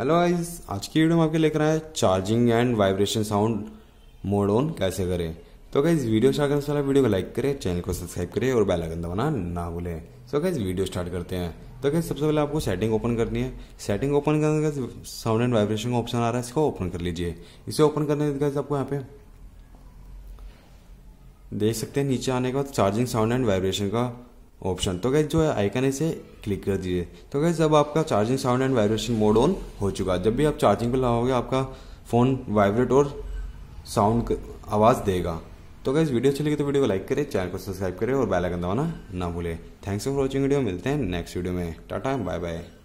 hello guys आज की video में आपके लेकर आए charging and vibration sound mode on कैसे करें तो गाइस वीडियो स्टार्ट करने से पहले वीडियो को लाइक करें चैनल को सब्सक्राइब करें और बेल आइकन दबाना ना भूलें सो क्या गाइस वीडियो स्टार्ट करते हैं तो गाइस सबसे पहले आपको सेटिंग ओपन करनी है सेटिंग ओपन करने के साउंड एंड वाइब्रेशन का ऑप्शन आ रहा है इसको ओपन कर लीजिए इसे ओपन करने के आपको यहाँ पे देख सकते हैं नीचे आने के बाद चार्जिंग साउंड एंड वाइब्रेशन का ऑप्शन तो गैस जो है आइकन इसे क्लिक कर दीजिए तो गैस अब आपका charging sound and vibration mode on हो चुका है जब भी आप चार्जिंग पे लगाओगे आपका फ़ोन वाइब्रेट और साउंड आवाज़ देगा तो गैस वीडियो अच्छी लगी तो वीडियो को लाइक करें चैनल को सब्सक्राइब करें और बेल आइकन दबाना ना भूले थैंक्स फॉर वॉचिंग वीडियो मिलते हैं नेक्स्ट वीडियो में टाटा बाय बाय